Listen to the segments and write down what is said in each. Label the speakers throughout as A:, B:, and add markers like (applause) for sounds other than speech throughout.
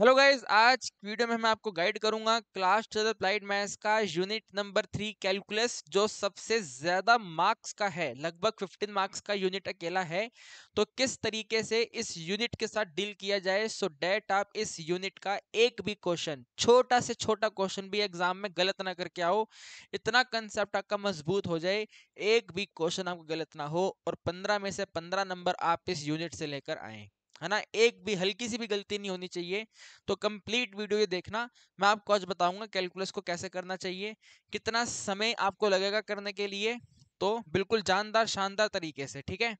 A: hello guys आज video में मैं आपको गाइड करूंगा क्लास ट्वेल्थ अप्लाइड मैथ्स का यूनिट नंबर थ्री कैलकुलस जो सबसे ज़्यादा मार्क्स का है लगभग 15 मार्क्स का यूनिट अकेला है तो किस तरीके से इस यूनिट के साथ डील किया जाए सो डेट आप इस यूनिट का एक भी क्वेश्चन छोटा से छोटा क्वेश्चन भी एग्जाम में गलत ना करके आओ इतना कंसेप्ट आपका मजबूत हो जाए एक भी क्वेश्चन आपको गलत ना हो और पंद्रह में से पंद्रह नंबर आप इस यूनिट से लेकर आए है ना एक भी हल्की सी भी गलती नहीं होनी चाहिए तो कंप्लीट वीडियो ये देखना मैं आपको आज बताऊंगा कैलकुलस को कैसे करना चाहिए कितना समय आपको लगेगा करने के लिए तो बिल्कुल जानदार शानदार तरीके से ठीक है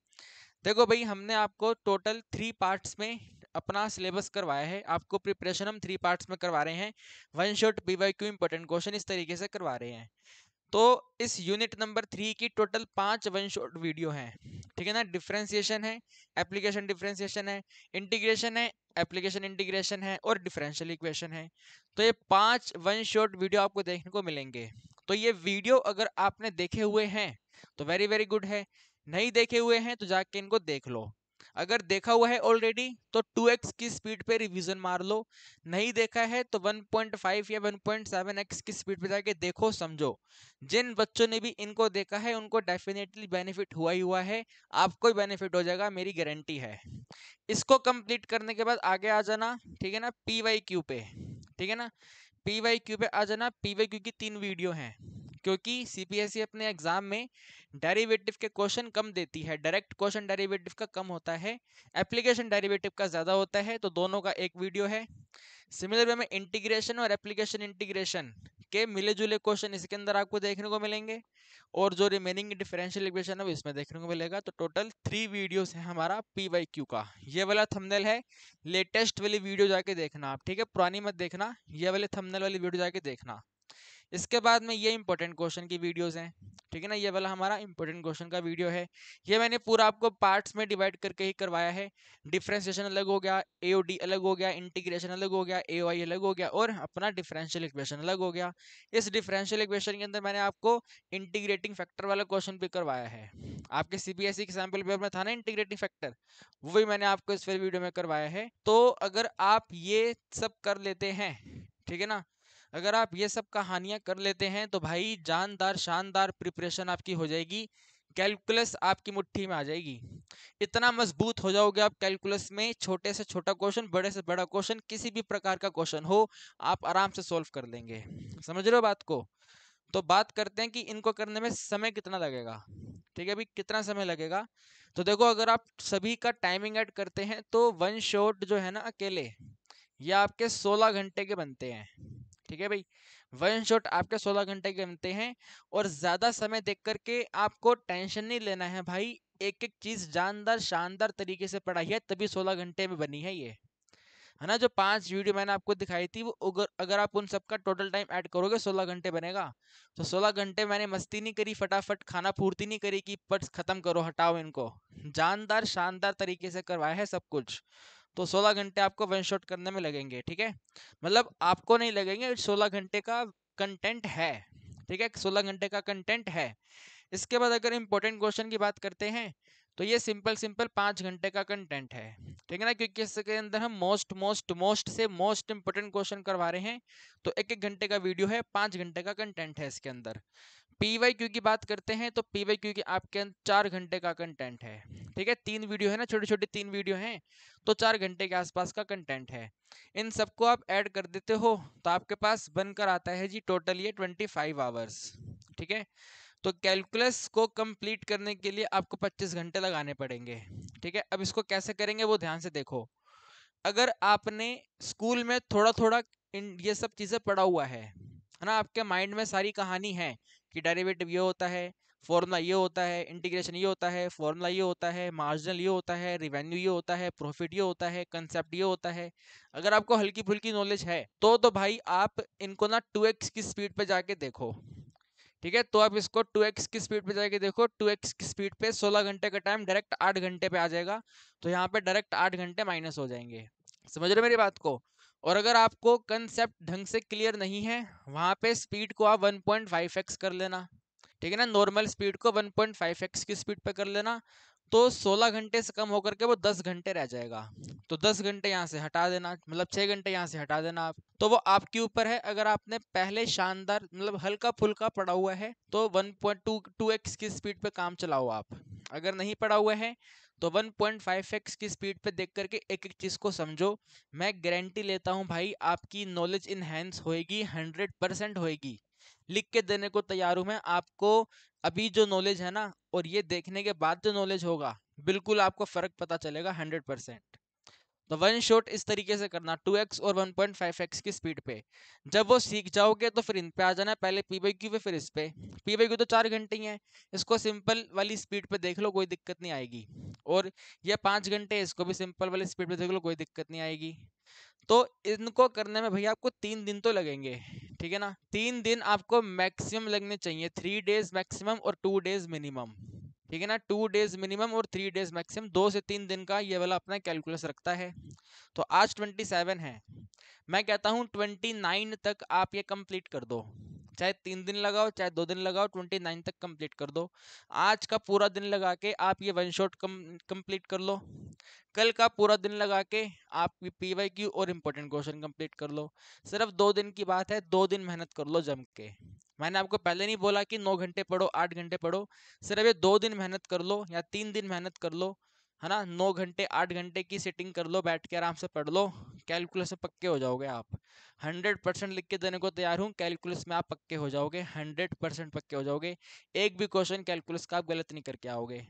A: देखो भाई हमने आपको टोटल थ्री पार्ट्स में अपना सिलेबस करवाया है आपको प्रिपरेशन हम थ्री पार्ट्स में करवा रहे हैं one shot B Y Q important question इस तरीके से करवा रहे हैं तो इस यूनिट नंबर थ्री की टोटल पांच वन शॉट वीडियो हैं ठीक है ना डिफ्रेंसिएशन है एप्लीकेशन डिफ्रेंसिएशन है इंटीग्रेशन है एप्लीकेशन इंटीग्रेशन है और डिफरेंशियल इक्वेशन है तो ये पांच वन शॉर्ट वीडियो आपको देखने को मिलेंगे तो ये वीडियो अगर आपने देखे हुए हैं तो वेरी वेरी गुड है नहीं देखे हुए हैं तो जाके इनको देख लो अगर देखा हुआ है ऑलरेडी तो 2x की स्पीड पे रिवीजन मार लो नहीं देखा है तो 1.5 या 1.7x की स्पीड पे जाके देखो समझो जिन बच्चों ने भी इनको देखा है उनको डेफिनेटली बेनिफिट हुआ ही हुआ है आपको ही बेनिफिट हो जाएगा मेरी गारंटी है इसको कंप्लीट करने के बाद आगे आ जाना ठीक है ना पी वाई क्यू पे ठीक है ना पी वाई क्यू पे आ जाना पी वाई क्यू की तीन वीडियो हैं क्योंकि सीपीएसई e अपने एग्जाम में डेरिवेटिव के क्वेश्चन कम देती है डायरेक्ट क्वेश्चन डेरिवेटिव का कम होता है एप्लीकेशन डेरिवेटिव का ज़्यादा होता है तो दोनों का एक वीडियो है सिमिलर वे में इंटीग्रेशन और एप्लीकेशन इंटीग्रेशन के मिले जुले क्वेश्चन इसके अंदर आपको देखने को मिलेंगे और जो रिमेनिंग डिफरेंशियल इक्वेशन है वो इसमें देखने को मिलेगा तो टोटल थ्री वीडियोस है हमारा पी वाई क्यू का ये वाला थंबनेल है लेटेस्ट वाली वीडियो जाके देखना आप ठीक है पुरानी मत देखना ये वाले थंबनेल वाली वीडियो जाके देखना इसके बाद में ये इंपॉर्टेंट क्वेश्चन की वीडियोस हैं ठीक है ना ये वाला हमारा इंपॉर्टेंट क्वेश्चन का वीडियो है ये मैंने पूरा आपको पार्ट्स में डिवाइड करके ही करवाया है डिफ्रेंसिएशन अलग हो गया ए अलग हो गया इंटीग्रेशन अलग हो गया ए अलग हो गया और अपना डिफरेंशियल इक्वेशन अलग हो गया इस डिफरेंशियल इक्वेशन के अंदर मैंने आपको इंटीग्रेटिंग फैक्टर वाला क्वेश्चन भी करवाया है आपके सी बी एस ई के सैम्पल पेपर में था ना इंटीग्रेटिंग फैक्टर वो भी मैंने आपको इस वीडियो में करवाया है तो अगर आप ये सब कर लेते हैं ठीक है ना अगर आप ये सब कहानियां कर लेते हैं तो भाई जानदार शानदार प्रिपरेशन आपकी हो जाएगी कैलकुलस आपकी मुट्ठी में आ जाएगी इतना मजबूत हो जाओगे आप कैलकुलस में छोटे से छोटा क्वेश्चन बड़े से बड़ा क्वेश्चन किसी भी प्रकार का क्वेश्चन हो आप आराम से सोल्व कर लेंगे समझ रहे हो बात को तो बात करते हैं कि इनको करने में समय कितना लगेगा ठीक है भाई कितना समय लगेगा तो देखो अगर आप सभी का टाइमिंग ऐड करते हैं तो वन शॉट जो है ना अकेले ये आपके सोलह घंटे के बनते हैं ठीक है भाई वन शॉट आपके 16 घंटे के बनते हैं और ज़्यादा समय देख करके आपको टेंशन नहीं लेना है भाई एक एक चीज़ जानदार शानदार तरीके से पढ़ाई है तभी 16 घंटे में बनी है ये है ना जो पांच वीडियो मैंने आपको दिखाई थी वो अगर अगर आप उन सबका टोटल टाइम ऐड करोगे 16 घंटे बनेगा तो 16 घंटे मैंने मस्ती नहीं करी फटाफट खाना पूर्ति नहीं करी कि पट्स खत्म करो हटाओ इनको जानदार शानदार तरीके से करवाया है सब कुछ तो 16 घंटे आपको वन शॉट करने में लगेंगे ठीक है मतलब आपको नहीं लगेंगे 16 घंटे का कंटेंट है ठीक है 16 घंटे का कंटेंट है इसके बाद अगर इम्पोर्टेंट क्वेश्चन की बात करते हैं तो ये सिंपल सिंपल पाँच घंटे का कंटेंट है ठीक है ना क्योंकि इसके अंदर हम मोस्ट मोस्ट मोस्ट से मोस्ट इम्पोर्टेंट क्वेश्चन करवा रहे हैं तो एक एक घंटे का वीडियो है पाँच घंटे का कंटेंट है इसके अंदर पी क्यू की बात करते हैं तो पी क्यू की आपके अंदर चार घंटे का कंटेंट है ठीक है तीन वीडियो है ना छोटे छोटे तीन वीडियो हैं तो चार घंटे के आसपास का कंटेंट है इन सबको आप ऐड कर देते हो तो आपके पास बनकर आता है जी टोटल ये ट्वेंटी फाइव आवर्स ठीक है तो कैलकुलस को कंप्लीट करने के लिए आपको पच्चीस घंटे लगाने पड़ेंगे ठीक है अब इसको कैसे करेंगे वो ध्यान से देखो अगर आपने स्कूल में थोड़ा थोड़ा ये सब चीज़ें पढ़ा हुआ है ना आपके माइंड में सारी कहानी है कि डेरिवेटिव ये होता है फॉर्मूला ये होता है इंटीग्रेशन ये होता है फॉर्मूला ये होता है मार्जिनल ये होता है रिवेन्यू ये होता है प्रॉफिट ये होता है कंसेप्ट ये होता है अगर आपको हल्की फुल्की नॉलेज है तो तो भाई आप इनको ना 2x की स्पीड पे जाके देखो ठीक है तो आप इसको 2x की स्पीड पे जाके देखो 2x की स्पीड पे 16 घंटे का टाइम डायरेक्ट आठ घंटे पे आ जाएगा तो यहाँ पे डायरेक्ट आठ घंटे माइनस हो जाएंगे समझ रहे मेरी बात को और अगर आपको कंसेप्ट ढंग से क्लियर नहीं है वहाँ पे स्पीड को आप 1.5x कर लेना ठीक है ना नॉर्मल स्पीड को 1.5x की स्पीड पे कर लेना तो 16 घंटे से कम होकर के वो 10 घंटे रह जाएगा तो 10 घंटे यहाँ से हटा देना मतलब 6 घंटे यहाँ से हटा देना आप तो वो आपके ऊपर है अगर आपने पहले शानदार मतलब हल्का फुल्का पड़ा हुआ है तो वन पॉइंट की स्पीड पे काम चलाओ आप अगर नहीं पड़ा हुआ है तो 1.5x की स्पीड पे देख करके एक एक चीज़ को समझो मैं गारंटी लेता हूँ भाई आपकी नॉलेज इनहेंस होएगी 100 परसेंट होएगी लिख के देने को तैयार हूँ मैं आपको अभी जो नॉलेज है ना और ये देखने के बाद जो नॉलेज होगा बिल्कुल आपको फ़र्क पता चलेगा हंड्रेड परसेंट तो वन शॉट इस तरीके से करना 2x और 1.5x की स्पीड पे जब वो सीख जाओगे तो फिर इन पे आ जाना है पहले पी वाई क्यू पे फिर इस पे पी वाई क्यू तो चार घंटे ही है इसको सिंपल वाली स्पीड पे देख लो कोई दिक्कत नहीं आएगी और ये पाँच घंटे इसको भी सिंपल वाली स्पीड पे देख लो कोई दिक्कत नहीं आएगी तो इनको करने में भैया आपको तीन दिन तो लगेंगे ठीक है ना तीन दिन आपको मैक्सिमम लगने चाहिए थ्री डेज मैक्सिमम और टू डेज मिनिमम ठीक है ना टू डेज मिनिमम और थ्री डेज मैक्सिमम दो से तीन दिन का ये वाला अपना कैलकुलस रखता है तो आज ट्वेंटी सेवन है मैं कहता हूँ ट्वेंटी नाइन तक आप ये कंप्लीट कर दो चाहे तीन दिन लगाओ चाहे दो दिन लगाओ ट्वेंटी नाइन तक कंप्लीट कर दो आज का पूरा दिन लगा के आप ये वन शॉट कंप्लीट कर लो कल का पूरा दिन लगा के आप पी वाई क्यू और इम्पोर्टेंट क्वेश्चन कंप्लीट कर लो सिर्फ दो दिन की बात है दो दिन मेहनत कर लो जम के मैंने आपको पहले नहीं बोला कि नौ घंटे पढ़ो आठ घंटे पढ़ो सिर्फ ये दो दिन मेहनत कर लो या तीन दिन मेहनत कर लो है ना नौ घंटे आठ घंटे की सेटिंग कर लो बैठ के आराम से पढ़ लो कैलकुलस में पक्के हो जाओगे आप हंड्रेड परसेंट लिख के देने को तैयार हूँ कैलकुलस में आप पक्के हो जाओगे हंड्रेड परसेंट पक्के हो जाओगे एक भी क्वेश्चन कैलकुलस का आप गलत नहीं करके आओगे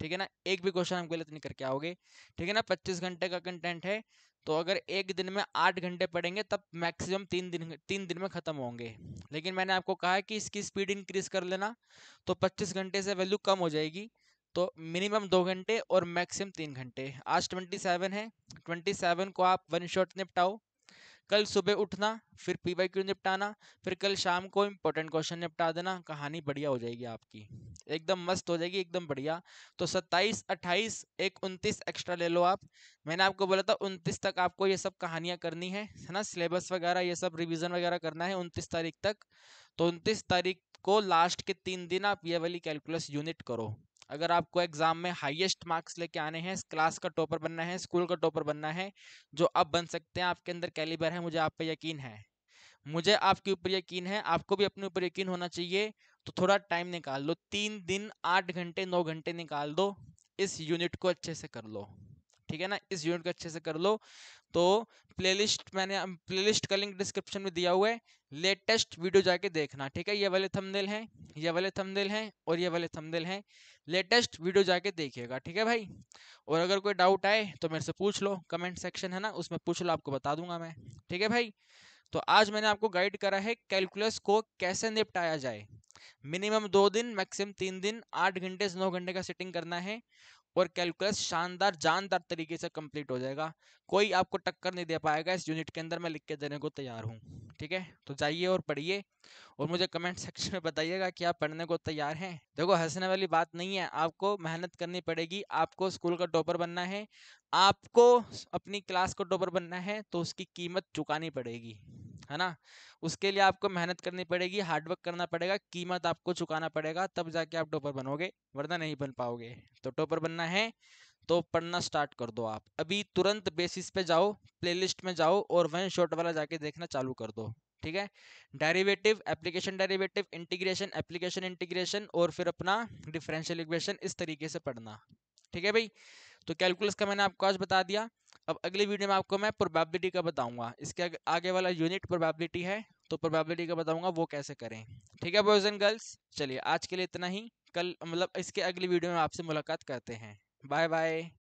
A: ठीक है ना एक भी क्वेश्चन आप गलत नहीं करके आओगे ठीक है ना पच्चीस घंटे का कंटेंट है तो अगर एक दिन में आठ घंटे पढ़ेंगे तब मैक्सिमम तीन दिन तीन दिन में ख़त्म होंगे लेकिन मैंने आपको कहा कि इसकी स्पीड इंक्रीज कर लेना तो पच्चीस घंटे से वैल्यू कम हो जाएगी तो मिनिमम दो घंटे और मैक्सिमम तीन घंटे आज ट्वेंटी सेवन है ट्वेंटी सेवन को आप वन शॉट निपटाओ कल सुबह उठना फिर पी वाई क्यू निपटाना फिर कल शाम को इम्पोर्टेंट क्वेश्चन निपटा देना कहानी बढ़िया हो जाएगी आपकी एकदम मस्त हो जाएगी एकदम बढ़िया तो सत्ताईस अट्ठाईस एक उनतीस एक्स्ट्रा ले लो आप मैंने आपको बोला था उनतीस तक आपको ये सब कहानियाँ करनी है है ना सिलेबस वगैरह ये सब रिविज़न वगैरह करना है उनतीस तारीख तक तो उनतीस तारीख को लास्ट के तीन दिन आप ये वाली कैलकुलस यूनिट करो अगर आपको एग्जाम में हाईएस्ट मार्क्स लेके आने हैं क्लास का टॉपर बनना है स्कूल का टॉपर बनना है जो आप बन सकते हैं आपके अंदर कैलिबर है मुझे आप पे यकीन है मुझे आपके ऊपर यकीन है आपको भी अपने ऊपर यकीन होना चाहिए तो थोड़ा टाइम निकाल लो तीन दिन आठ घंटे नौ घंटे निकाल दो इस यूनिट को अच्छे से कर लो ठीक है ना इस यूनिट को अच्छे से कर लो तो प्लेलिस्ट मैंने प्लेलिस्ट का लिंक डिस्क्रिप्शन में दिया हुआ है लेटेस्ट वीडियो जाके देखना ठीक है ये वाले थंबनेल हैं ये वाले थंबनेल हैं और ये वाले थंबनेल हैं लेटेस्ट वीडियो जाके देखिएगा ठीक है भाई और अगर कोई डाउट आए तो मेरे से पूछ लो कमेंट सेक्शन है ना उसमें पूछ लो आपको बता दूंगा मैं ठीक है भाई तो आज मैंने आपको गाइड करा है कैलकुलस को कैसे निपटाया जाए मिनिमम दो दिन मैक्सिमम तीन दिन आठ घंटे से नौ घंटे का सेटिंग करना है और कैलकुलस शानदार जानदार तरीके से कंप्लीट हो जाएगा कोई आपको टक्कर नहीं दे पाएगा इस यूनिट के अंदर मैं लिख के देने को तैयार हूँ ठीक है तो जाइए और पढ़िए और मुझे कमेंट सेक्शन (laughs) में बताइएगा कि आप पढ़ने को तैयार हैं देखो हंसने वाली बात नहीं है आपको मेहनत करनी पड़ेगी आपको स्कूल का टॉपर बनना है आपको अपनी क्लास का टॉपर बनना है तो उसकी कीमत चुकानी पड़ेगी है ना उसके लिए आपको मेहनत करनी पड़ेगी हार्डवर्क करना पड़ेगा कीमत आपको चुकाना पड़ेगा तब जाके आप टॉपर बनोगे वरना नहीं बन पाओगे तो टॉपर बनना है तो पढ़ना स्टार्ट कर दो आप अभी तुरंत बेसिस पे जाओ प्लेलिस्ट में जाओ और वहीं शॉर्ट वाला जाके देखना चालू कर दो ठीक है derivative application derivative integration application integration और फिर अपना डिफरेंशियल इक्वेशन इस तरीके से पढ़ना ठीक है भाई तो कैलकुलस का मैंने आपको आज बता दिया अब अगली वीडियो में आपको मैं प्रोबेबिलिटी का बताऊंगा इसके आगे वाला यूनिट प्रोबेबिलिटी है तो प्रोबेबिलिटी का बताऊंगा वो कैसे करें ठीक है बॉयज एंड गर्ल्स चलिए आज के लिए इतना ही कल मतलब इसके अगली वीडियो में आपसे मुलाकात करते हैं बाय बाय